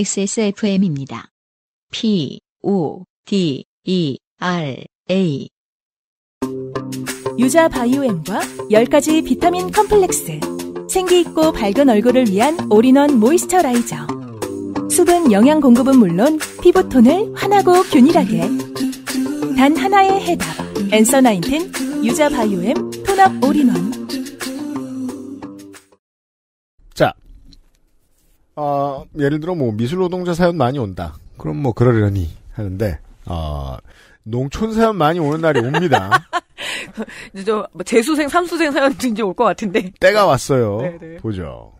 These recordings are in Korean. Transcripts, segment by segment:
XSFM입니다. P, O, D, E, R, A. 유자 바이오엠과 10가지 비타민 컴플렉스. 생기있고 밝은 얼굴을 위한 올인원 모이스처라이저. 수분 영양 공급은 물론 피부톤을 환하고 균일하게. 단 하나의 해답. 엔서 나인틴 유자 바이오엠 톤업 올인원. 어, 예를 들어 뭐 미술 노동자 사연 많이 온다. 그럼 뭐 그러려니 하는데 어, 농촌 사연 많이 오는 날이 옵니다. 이제 저뭐 재수생, 삼수생 사연도 이제 올것 같은데. 때가 왔어요. 네네. 네. 보죠.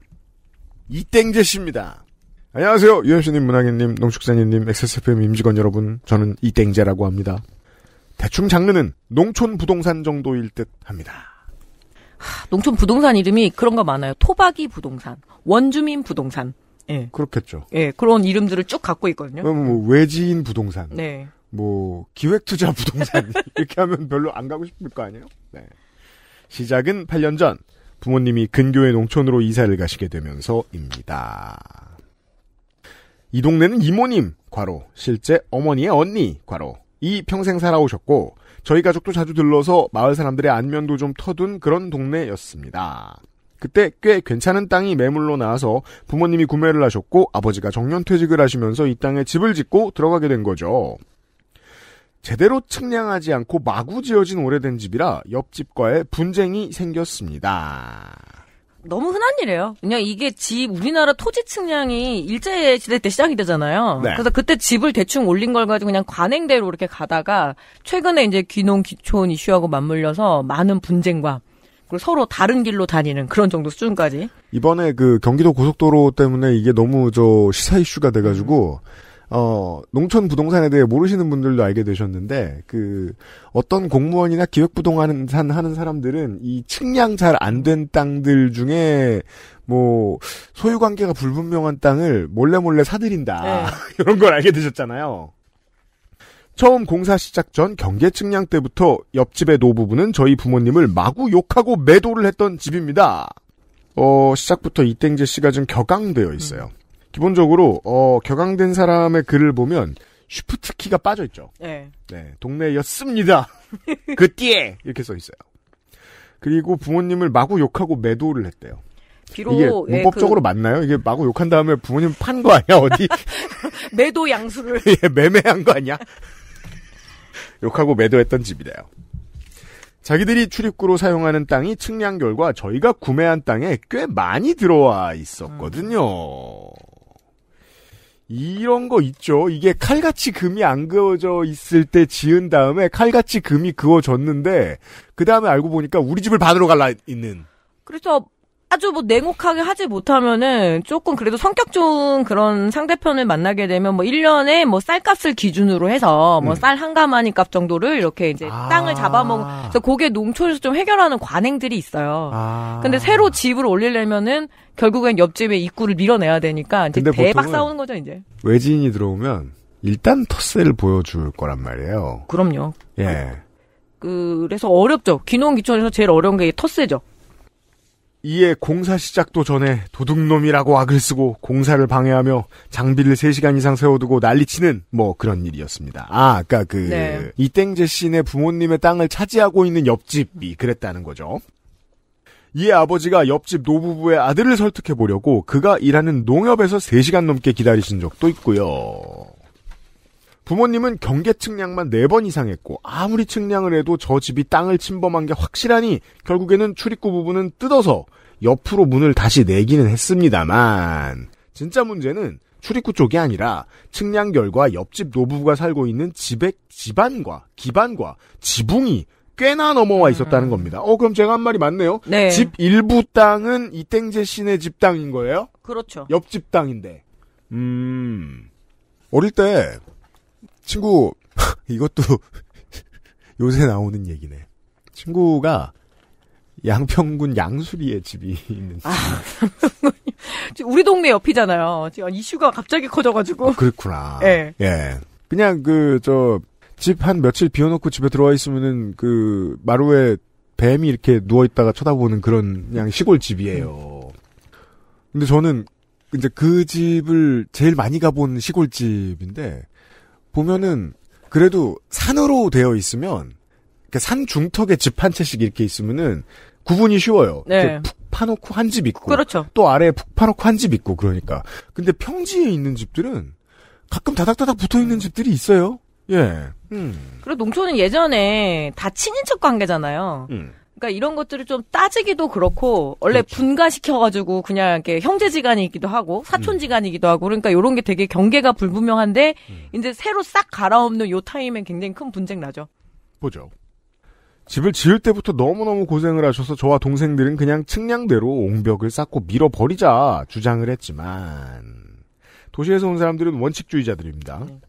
이땡재 씨입니다. 안녕하세요. 유현씨님, 문학인님, 농축사님님, XSFM 임직원 여러분. 저는 이땡재라고 합니다. 대충 장르는 농촌 부동산 정도일 듯 합니다. 하, 농촌 부동산 이름이 그런 거 많아요. 토박이 부동산, 원주민 부동산. 예. 그렇겠죠. 예, 그런 이름들을 쭉 갖고 있거든요. 뭐 외지인 부동산, 네. 뭐 기획투자 부동산 이렇게 하면 별로 안 가고 싶을 거 아니에요? 네. 시작은 8년 전 부모님이 근교의 농촌으로 이사를 가시게 되면서입니다. 이 동네는 이모님, 과로, 실제 어머니의 언니, 과로, 이 평생 살아오셨고, 저희 가족도 자주 들러서 마을 사람들의 안면도 좀 터둔 그런 동네였습니다. 그때 꽤 괜찮은 땅이 매물로 나와서 부모님이 구매를 하셨고 아버지가 정년퇴직을 하시면서 이 땅에 집을 짓고 들어가게 된 거죠. 제대로 측량하지 않고 마구 지어진 오래된 집이라 옆집과의 분쟁이 생겼습니다. 너무 흔한 일이에요. 그냥 이게 집 우리나라 토지 측량이 일제 시대 때 시작이 되잖아요. 네. 그래서 그때 집을 대충 올린 걸 가지고 그냥 관행대로 이렇게 가다가 최근에 이제 귀농 귀촌 이슈하고 맞물려서 많은 분쟁과 그리고 서로 다른 길로 다니는 그런 정도 수준까지. 이번에 그 경기도 고속도로 때문에 이게 너무 저 시사 이슈가 돼가지고 어 농촌 부동산에 대해 모르시는 분들도 알게 되셨는데 그 어떤 공무원이나 기획부동산 하는 사람들은 이 측량 잘 안 된 땅들 중에 뭐 소유 관계가 불분명한 땅을 몰래 몰래 사들인다 네. 이런 걸 알게 되셨잖아요. 처음 공사 시작 전 경계 측량 때부터 옆집의 노부부는 저희 부모님을 마구 욕하고 매도를 했던 집입니다. 어, 시작부터 이땡재 씨가 좀 격앙되어 있어요. 음. 기본적으로 어, 격앙된 사람의 글을 보면 슈프트 키가 빠져 있죠. 네. 예. 네 동네였습니다. 그띠에 이렇게 써 있어요. 그리고 부모님을 마구 욕하고 매도를 했대요. 비록 이게 예, 문법적으로 예, 그... 맞나요? 이게 마구 욕한 다음에 부모님 판 거 아니야 어디? 매도 양수를. 예, 매매한 거 아니야? 욕하고 매도했던 집이래요. 자기들이 출입구로 사용하는 땅이 측량 결과 저희가 구매한 땅에 꽤 많이 들어와 있었거든요. 이런 거 있죠. 이게 칼같이 금이 안 그어져 있을 때 지은 다음에 칼같이 금이 그어졌는데 그 다음에 알고 보니까 우리 집을 반으로 갈라 있는. 그렇죠. 아주 뭐 냉혹하게 하지 못하면은 조금 그래도 성격 좋은 그런 상대편을 만나게 되면 뭐 1년에 뭐 쌀값을 기준으로 해서 뭐 쌀한 음. 가마니 값 정도를 이렇게 이제 아. 땅을 잡아먹은 그래서 그게 농촌에서 좀 해결하는 관행들이 있어요. 아. 근데 새로 집을 올리려면은 결국엔 옆집의 입구를 밀어내야 되니까 이제 대박 싸우는 거죠, 이제. 외지인이 들어오면 일단 텃세를 보여줄 거란 말이에요. 그럼요. 예. 그, 그래서 어렵죠. 귀농귀촌에서 제일 어려운 게 텃세죠. 이에 공사 시작도 전에 도둑놈이라고 악을 쓰고 공사를 방해하며 장비를 3시간 이상 세워두고 난리치는 뭐 그런 일이었습니다. 아, 아까 그 네. 이땡재 씨네 부모님의 땅을 차지하고 있는 옆집이 그랬다는 거죠. 이에 아버지가 옆집 노부부의 아들을 설득해 보려고 그가 일하는 농협에서 3시간 넘게 기다리신 적도 있고요. 부모님은 경계 측량만 4번 이상 했고 아무리 측량을 해도 저 집이 땅을 침범한 게 확실하니 결국에는 출입구 부분은 뜯어서 옆으로 문을 다시 내기는 했습니다만 진짜 문제는 출입구 쪽이 아니라 측량 결과 옆집 노부부가 살고 있는 집의 집안과 기반과 지붕이 꽤나 넘어와 음. 있었다는 겁니다. 어 그럼 제가 한 말이 맞네요. 네. 집 일부 땅은 이땡재 씨네 집 땅인 거예요? 그렇죠. 옆집 땅인데. 음. 어릴 때 친구 이것도 요새 나오는 얘기네. 친구가 양평군 양수리에 집이 있는. 아, 우리 동네 옆이잖아요. 지금 이슈가 갑자기 커져가지고. 아, 그렇구나. 예. 예. 그냥 그 저 집 한 며칠 비워놓고 집에 들어와 있으면은 그 마루에 뱀이 이렇게 누워 있다가 쳐다보는 그런 그냥 시골 집이에요. 근데 저는 이제 그 집을 제일 많이 가본 시골 집인데 보면은 그래도 산으로 되어 있으면 그러니까 산 중턱에 집 한 채씩 이렇게 있으면은 구분이 쉬워요. 네. 푹 파놓고 한 집 있고 그렇죠. 또 아래에 푹 파놓고 한 집 있고 그러니까 근데 평지에 있는 집들은 가끔 다닥다닥 붙어 있는 집들이 있어요. 예. 음. 그리고 농촌은 예전에 다 친인척 관계잖아요. 음. 그러니까 이런 것들을 좀 따지기도 그렇고 원래 그렇죠. 분가시켜가지고 그냥 이렇게 형제지간이기도 하고 사촌지간이기도 음. 하고 그러니까 이런 게 되게 경계가 불분명한데 음. 이제 새로 싹 갈아엎는 요 타임에 굉장히 큰 분쟁 나죠. 보죠. 집을 지을 때부터 너무너무 고생을 하셔서 저와 동생들은 그냥 측량대로 옹벽을 쌓고 밀어버리자 주장을 했지만 도시에서 온 사람들은 원칙주의자들입니다. 네.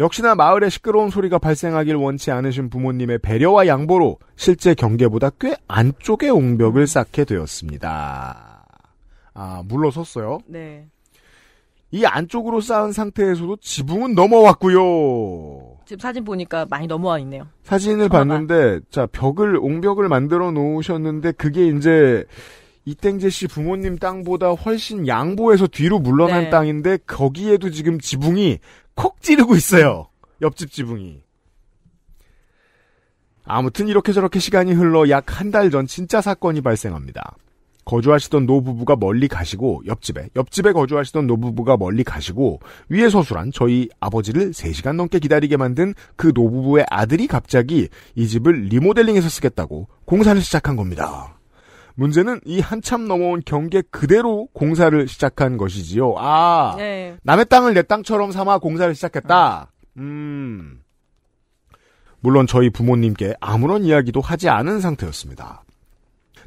역시나 마을에 시끄러운 소리가 발생하길 원치 않으신 부모님의 배려와 양보로 실제 경계보다 꽤 안쪽에 옹벽을 쌓게 되었습니다. 아, 물러섰어요. 네. 이 안쪽으로 쌓은 상태에서도 지붕은 넘어왔고요. 지금 사진 보니까 많이 넘어와 있네요. 사진을 봤는데 자 벽을 옹벽을 만들어 놓으셨는데 그게 이제 이땡재 씨 부모님 땅보다 훨씬 양보해서 뒤로 물러난 네. 땅인데 거기에도 지금 지붕이 콕 찌르고 있어요. 옆집 지붕이. 아무튼 이렇게 저렇게 시간이 흘러 약 한 달 전 진짜 사건이 발생합니다. 거주하시던 노부부가 멀리 가시고 옆집에 옆집에 거주하시던 노부부가 멀리 가시고 위에 서술한 저희 아버지를 3시간 넘게 기다리게 만든 그 노부부의 아들이 갑자기 이 집을 리모델링해서 쓰겠다고 공사를 시작한 겁니다. 문제는 이 한참 넘어온 경계 그대로 공사를 시작한 것이지요. 아, 네. 남의 땅을 내 땅처럼 삼아 공사를 시작했다. 아. 음, 물론 저희 부모님께 아무런 이야기도 하지 않은 상태였습니다.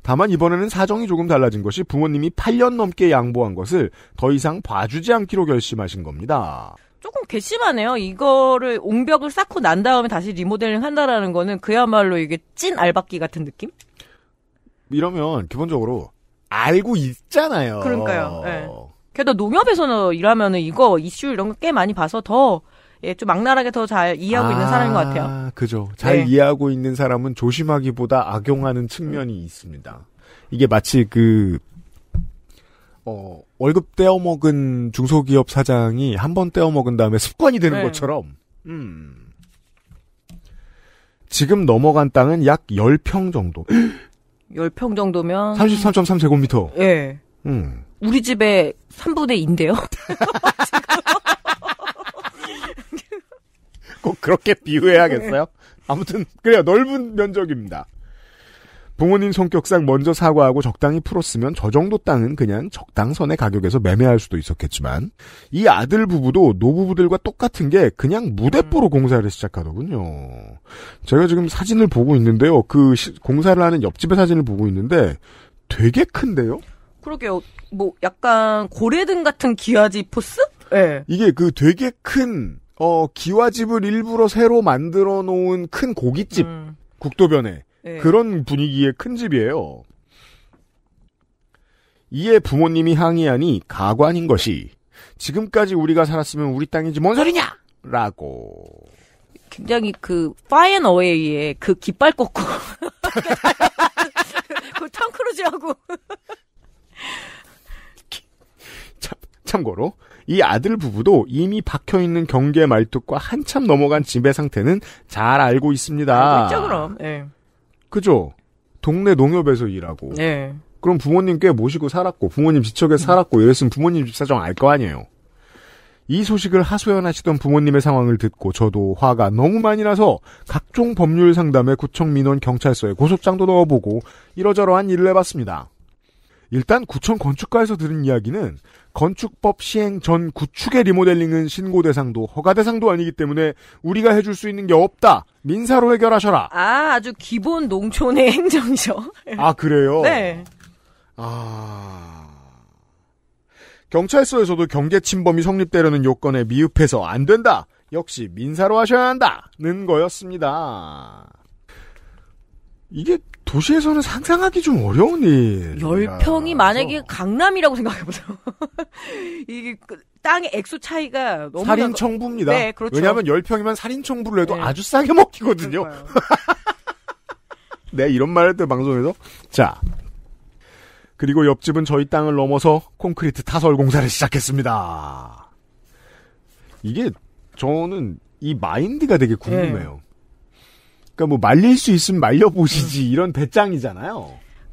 다만 이번에는 사정이 조금 달라진 것이 부모님이 8년 넘게 양보한 것을 더 이상 봐주지 않기로 결심하신 겁니다. 조금 괘씸하네요. 이거를 옹벽을 쌓고 난 다음에 다시 리모델링 한다라는 거는 그야말로 이게 찐 알박기 같은 느낌? 이러면 기본적으로 알고 있잖아요. 그러니까요. 네. 게다가 농협에서는 일하면 이거 이슈 이런 거 꽤 많이 봐서 더 예, 좀 악랄하게 더 잘 이해하고 아, 있는 사람인 것 같아요. 그죠. 잘 네. 이해하고 있는 사람은 조심하기보다 악용하는 측면이 있습니다. 이게 마치 그, 어, 월급 떼어먹은 중소기업 사장이 한 번 떼어먹은 다음에 습관이 되는 네. 것처럼, 음. 지금 넘어간 땅은 약 10평 정도. 10평 정도면 33.3제곱미터. 예. 음. 우리 집에 3분의 2인데요. 꼭 그렇게 비유해야겠어요? 아무튼 그래요. 넓은 면적입니다. 부모님 성격상 먼저 사과하고 적당히 풀었으면 저 정도 땅은 그냥 적당선의 가격에서 매매할 수도 있었겠지만 이 아들 부부도 노부부들과 똑같은 게 그냥 무대포로 음. 공사를 시작하더군요. 제가 지금 사진을 보고 있는데요. 그 시, 공사를 하는 옆집의 사진을 보고 있는데 되게 큰데요? 그러게요. 뭐 약간 고래등 같은 기와집 포스? 네. 이게 그 되게 큰 어, 기와집을 일부러 새로 만들어 놓은 큰 고깃집 음. 국도변에 예. 그런 분위기의 큰 집이에요. 이에 부모님이 항의하니 가관인 것이 지금까지 우리가 살았으면 우리 땅이지 뭔 소리냐! 라고. 굉장히 그, 파인 어웨이에 그 깃발 꽂고. 그 탕크루즈하고. 참고로, 이 아들 부부도 이미 박혀있는 경계 말뚝과 한참 넘어간 집의 상태는 잘 알고 있습니다. 알고 죠 그럼. 네. 그죠? 동네 농협에서 일하고. 네. 그럼 부모님 꽤 모시고 살았고 부모님 지척에 살았고 이랬으면 부모님 집 사정 알 거 아니에요. 이 소식을 하소연하시던 부모님의 상황을 듣고 저도 화가 너무 많이 나서 각종 법률 상담에 구청 민원 경찰서에 고소장도 넣어보고 이러저러한 일을 해봤습니다. 일단 구청 건축가에서 들은 이야기는 건축법 시행 전 구축의 리모델링은 신고 대상도 허가 대상도 아니기 때문에 우리가 해줄 수 있는 게 없다. 민사로 해결하셔라. 아, 아주 기본 농촌의 행정이죠. 아, 그래요? 네. 아. 경찰서에서도 경계 침범이 성립되려는 요건에 미흡해서 안 된다. 역시 민사로 하셔야 한다는 거였습니다. 이게 도시에서는 상상하기 좀 어려운 일. 열평이 만약에 강남이라고 생각해보세요. 이게 그 땅의 액수 차이가 너무 살인 청부입니다. 네, 그렇죠. 왜냐하면 열평이면 살인 청부를 해도 네. 아주 싸게 먹히거든요. 네, 이런 말했대 방송에서. 자. 그리고 옆집은 저희 땅을 넘어서 콘크리트 타설 공사를 시작했습니다. 이게 저는 이 마인드가 되게 궁금해요. 네. 그러니까 뭐 말릴 수 있으면 말려보시지 음. 이런 배짱이잖아요.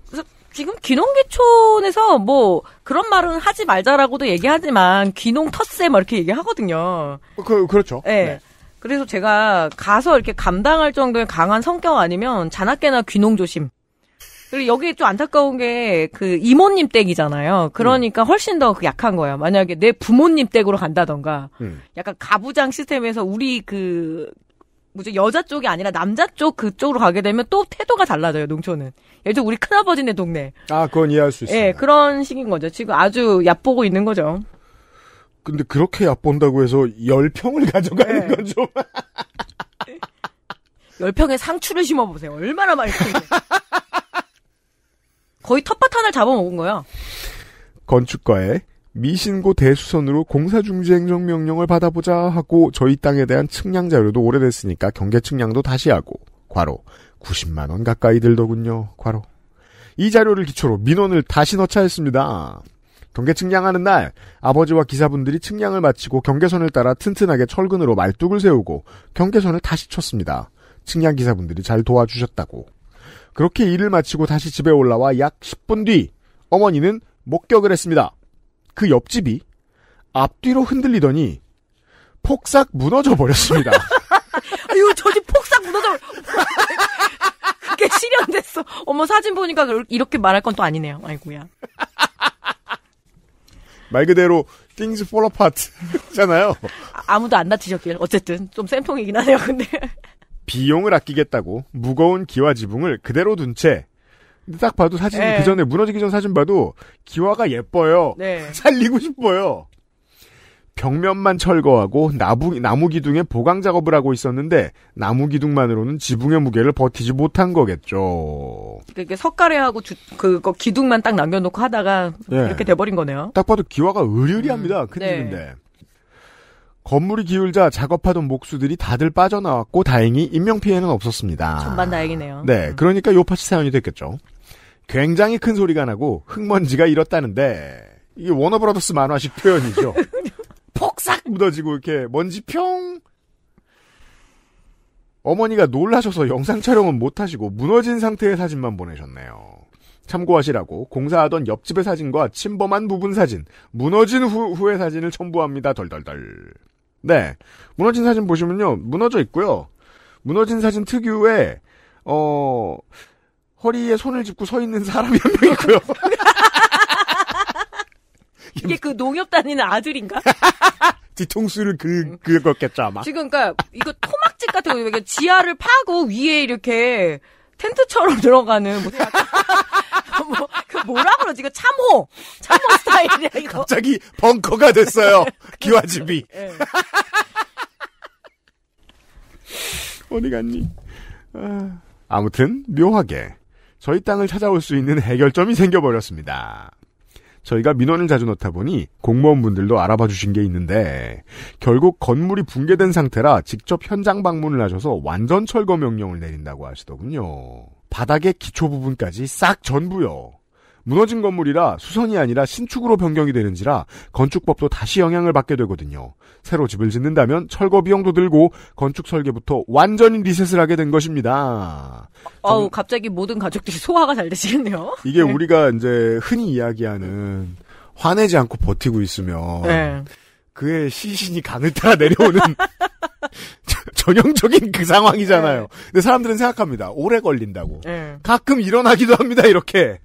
그래서 지금 귀농귀촌에서 뭐 그런 말은 하지 말자라고도 얘기하지만 귀농 텃세 막 뭐 이렇게 얘기하거든요. 어, 그 그렇죠. 네. 네. 그래서 제가 가서 이렇게 감당할 정도의 강한 성격 아니면 자나깨나 귀농 조심. 그리고 여기 좀 안타까운 게 그 이모님 댁이잖아요. 그러니까 음. 훨씬 더 그 약한 거예요. 만약에 내 부모님 댁으로 간다던가 음. 약간 가부장 시스템에서 우리 그 뭐죠 여자 쪽이 아니라 남자 쪽 그쪽으로 가게 되면 또 태도가 달라져요 농촌은 예를 들어 우리 큰아버지네 동네 아 그건 이해할 수 있어요 예 그런 식인 거죠 지금 아주 얕보고 있는 거죠 근데 그렇게 얕본다고 해서 열평을 가져가는 네. 거죠 열평에 상추를 심어보세요 얼마나 맛있어요 거의 텃밭 하나를 잡아먹은 거예요건축가에 미신고 대수선으로 공사중지행정명령을 받아보자 하고 저희 땅에 대한 측량 자료도 오래됐으니까 경계 측량도 다시 하고 과로 90만 원 가까이 들더군요. 과로 이 자료를 기초로 민원을 다시 넣자 했습니다. 경계 측량하는 날 아버지와 기사분들이 측량을 마치고 경계선을 따라 튼튼하게 철근으로 말뚝을 세우고 경계선을 다시 쳤습니다. 측량 기사분들이 잘 도와주셨다고. 그렇게 일을 마치고 다시 집에 올라와 약 10분 뒤 어머니는 목격을 했습니다. 그 옆집이 앞뒤로 흔들리더니 폭삭 무너져 버렸습니다. 아유 저 집 폭삭 무너져. 그게 실현됐어. 어머 사진 보니까 이렇게 말할 건 또 아니네요. 아이고야. 말 그대로 things fall apart잖아요. 아, 아무도 안 다치셨길. 어쨌든 좀쌤통이긴 하네요. 근데 비용을 아끼겠다고 무거운 기와 지붕을 그대로 둔채 딱 봐도 사진 네. 그 전에 무너지기 전 사진 봐도 기화가 예뻐요. 네. 살리고 싶어요. 벽면만 철거하고 나무, 나무 기둥에 보강 작업을 하고 있었는데 나무 기둥만으로는 지붕의 무게를 버티지 못한 거겠죠. 그러니까 이게 석가래하고 주, 그거 기둥만 딱 남겨놓고 하다가 네. 이렇게 돼버린 거네요. 딱 봐도 기화가으리으리합니다 음. 큰일인데. 네. 건물이 기울자 작업하던 목수들이 다들 빠져나왔고 다행히 인명피해는 없었습니다. 전반 다행이네요. 네, 음. 그러니까 요파치 사연이 됐겠죠. 굉장히 큰 소리가 나고 흙먼지가 일었다는데 이게 워너브라더스 만화식 표현이죠. 폭삭 묻어지고 이렇게 먼지 평 어머니가 놀라셔서 영상 촬영은 못하시고 무너진 상태의 사진만 보내셨네요. 참고하시라고 공사하던 옆집의 사진과 침범한 부분 사진, 무너진 후, 후의 사진을 첨부합니다. 덜덜덜. 네. 무너진 사진 보시면요. 무너져 있고요. 무너진 사진 특유의, 어, 허리에 손을 짚고 서 있는 사람이 한 명 있고요. 이게 그 농협 다니는 아들인가? 뒤통수를 그, 그었겠죠, 아마. 지금, 그니까, 이거 토막집 같은 거, 이렇 지하를 파고 위에 이렇게 텐트처럼 들어가는, 뭐, 뭐, 그 뭐라 그러지? 이거 참호! 참호 스타일이야, 이거. 갑자기 벙커가 됐어요. 기와집이. 예. 어디 갔니? 아. 아무튼, 묘하게, 저희 땅을 찾아올 수 있는 해결점이 생겨버렸습니다. 저희가 민원을 자주 넣다 보니 공무원분들도 알아봐 주신 게 있는데 결국 건물이 붕괴된 상태라 직접 현장 방문을 하셔서 완전 철거 명령을 내린다고 하시더군요. 바닥의 기초 부분까지 싹 전부요. 무너진 건물이라 수선이 아니라 신축으로 변경이 되는지라 건축법도 다시 영향을 받게 되거든요. 새로 집을 짓는다면 철거 비용도 들고 건축 설계부터 완전히 리셋을 하게 된 것입니다. 어우 갑자기 모든 가족들이 소화가 잘 되시겠네요. 이게 네. 우리가 이제 흔히 이야기하는 화내지 않고 버티고 있으면 네. 그의 시신이 가늘 따라 내려오는 전형적인 그 상황이잖아요. 네. 근데 사람들은 생각합니다. 오래 걸린다고. 네. 가끔 일어나기도 합니다. 이렇게.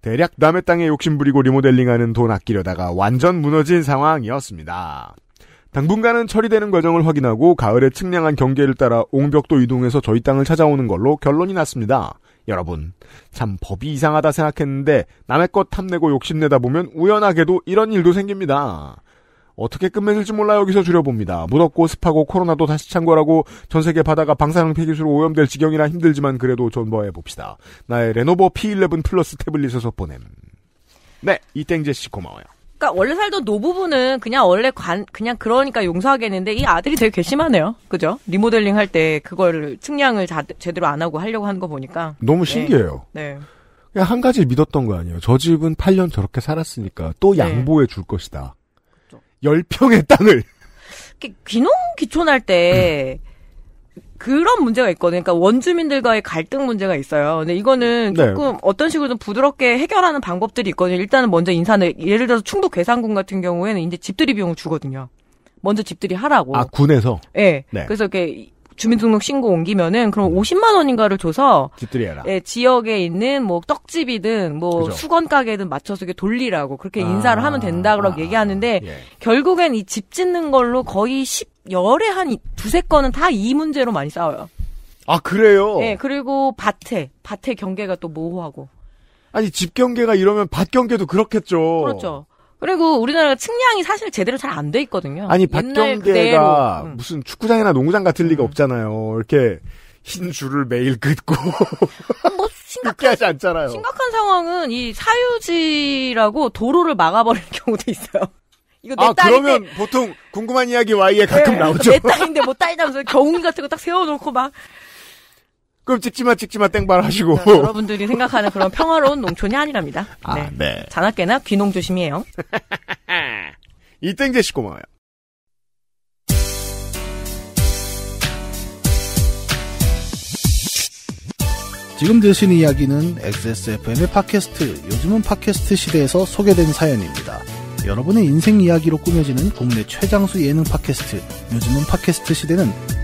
대략 남의 땅에 욕심부리고 리모델링하는 돈 아끼려다가 완전 무너진 상황이었습니다. 당분간은 처리되는 과정을 확인하고 가을에 측량한 경계를 따라 옹벽도 이동해서 저희 땅을 찾아오는 걸로 결론이 났습니다. 여러분, 참 법이 이상하다 생각했는데 남의 것 탐내고 욕심내다 보면 우연하게도 이런 일도 생깁니다. 어떻게 끝맺을지 몰라 여기서 줄여봅니다. 무덥고 습하고 코로나도 다시 창궐하고 전 세계 바다가 방사능 폐기수로 오염될 지경이라 힘들지만 그래도 존버해 봅시다. 나의 레노버 P11 플러스 태블릿에서 보냄. 네, 이땡제 씨 고마워요. 그러니까 원래 살던 노부부는 그냥 원래 관 그냥 그러니까 용서하겠는데 이 아들이 되게 괘씸하네요. 그죠? 리모델링 할 때 그걸 측량을 자, 제대로 안 하고 하려고 하는 거 보니까 너무 네. 신기해요. 네. 네. 그냥 한 가지 믿었던 거 아니에요. 저 집은 8년 저렇게 살았으니까 또 네. 양보해 줄 것이다. 열평의 땅을. 귀농 귀촌할 때 그런 문제가 있거든요. 그러니까 원주민들과의 갈등 문제가 있어요. 근데 이거는 네. 조금 네. 어떤 식으로 든 부드럽게 해결하는 방법들이 있거든요. 일단은 먼저 인사는 예를 들어서 충북 괴산군 같은 경우에는 이제 집들이 비용을 주거든요. 먼저 집들이 하라고. 아 군에서. 네. 네. 그래서 이렇게 주민등록 신고 옮기면은 그럼 50만 원인가를 줘서 집들이해라. 예, 지역에 있는 뭐 떡집이든 뭐 그죠. 수건 가게든 맞춰서 이게 돌리라고 그렇게 아, 인사를 하면 된다 그러고 아, 얘기하는데 예. 결국엔 이 집 짓는 걸로 거의 10 열에 한 두세 건은 다 이 문제로 많이 싸워요. 아 그래요? 네 그리고 밭에 밭의 경계가 또 모호하고 아니 집 경계가 이러면 밭 경계도 그렇겠죠. 그렇죠. 그리고 우리나라 가 측량이 사실 제대로 잘 안 돼 있거든요. 아니 박경대가 음. 무슨 축구장이나 농구장 같은 음. 리가 없잖아요. 이렇게 흰 줄을 매일 긋고 음, 뭐 심각한, 하지 않잖아요. 심각한 상황은 이 사유지라고 도로를 막아버리는 경우도 있어요. 이거 내 아, 딸인데 그러면 보통 궁금한 이야기 와이에 가끔 네, 나오죠. 내 딸인데 뭐 딸이다 면서 경운 같은 거 딱 세워놓고 막 그럼 찍지마 찍지마 땡발 하시고 여러분들이 생각하는 그런 평화로운 농촌이 아니랍니다. 아, 네. 네. 자나깨나 귀농 조심이에요. 이 땡제시 고마워요. 지금 드신 이야기는 XSFM의 팟캐스트, 요즘은 팟캐스트 시대에서 소개된 사연입니다. 여러분의 인생 이야기로 꾸며지는 국내 최장수 예능 팟캐스트, 요즘은 팟캐스트 시대는